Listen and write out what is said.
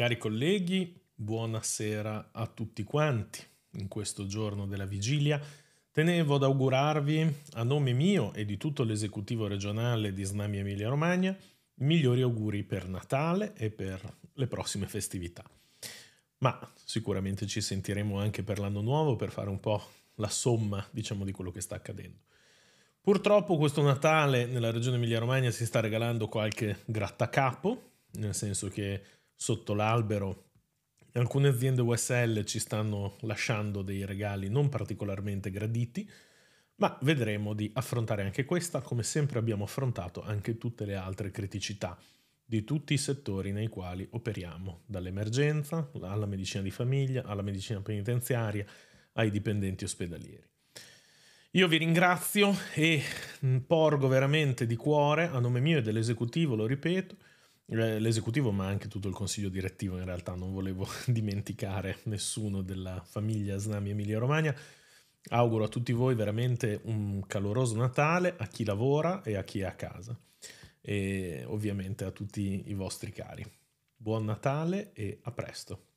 Cari colleghi, buonasera a tutti quanti. In questo giorno della vigilia tenevo ad augurarvi, a nome mio e di tutto l'esecutivo regionale di Snami Emilia Romagna, migliori auguri per Natale e per le prossime festività. Ma sicuramente ci sentiremo anche per l'anno nuovo per fare un po' la somma, diciamo, di quello che sta accadendo. Purtroppo questo Natale nella regione Emilia Romagna si sta regalando qualche grattacapo, nel senso che sotto l'albero. Alcune aziende USL ci stanno lasciando dei regali non particolarmente graditi, ma vedremo di affrontare anche questa, come sempre abbiamo affrontato anche tutte le altre criticità di tutti i settori nei quali operiamo, dall'emergenza alla medicina di famiglia, alla medicina penitenziaria, ai dipendenti ospedalieri. Io vi ringrazio e mm, porgo veramente di cuore, a nome mio e dell'esecutivo, lo ripeto, eh, l'esecutivo ma anche tutto il consiglio direttivo in realtà, non volevo dimenticare nessuno della famiglia Snami Emilia Romagna. Auguro a tutti voi veramente un caloroso Natale, a chi lavora e a chi è a casa e ovviamente a tutti i vostri cari. Buon Natale e a presto!